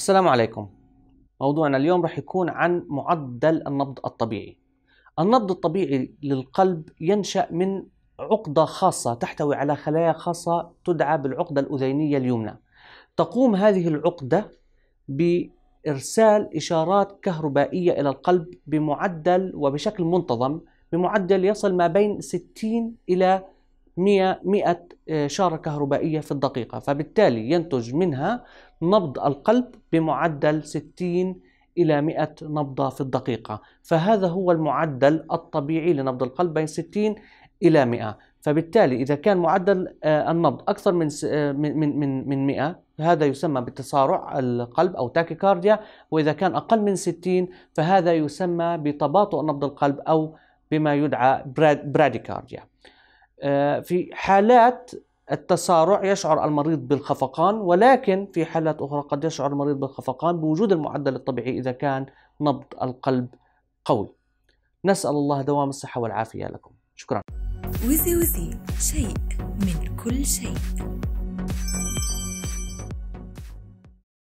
السلام عليكم موضوعنا اليوم رح يكون عن معدل النبض الطبيعي النبض الطبيعي للقلب ينشأ من عقدة خاصة تحتوي على خلايا خاصة تدعى بالعقدة الأذينية اليمنى تقوم هذه العقدة بإرسال إشارات كهربائية إلى القلب بمعدل وبشكل منتظم بمعدل يصل ما بين 60 إلى 100 آه، شارة كهربائية في الدقيقة فبالتالي ينتج منها نبض القلب بمعدل 60 إلى 100 نبضة في الدقيقة فهذا هو المعدل الطبيعي لنبض القلب بين 60 إلى 100 فبالتالي إذا كان معدل آه، النبض أكثر آه، من من من من 100 فهذا يسمى بتسارع القلب أو تاكيكارديا وإذا كان أقل من 60 فهذا يسمى بتباطؤ نبض القلب أو بما يدعى براديكارديا آه، في حالات التسارع يشعر المريض بالخفقان ولكن في حالات أخرى قد يشعر المريض بالخفقان بوجود المعدل الطبيعي إذا كان نبض القلب قوي نسأل الله دوام الصحة والعافية لكم شكرا وزي وزي شيء من كل شيء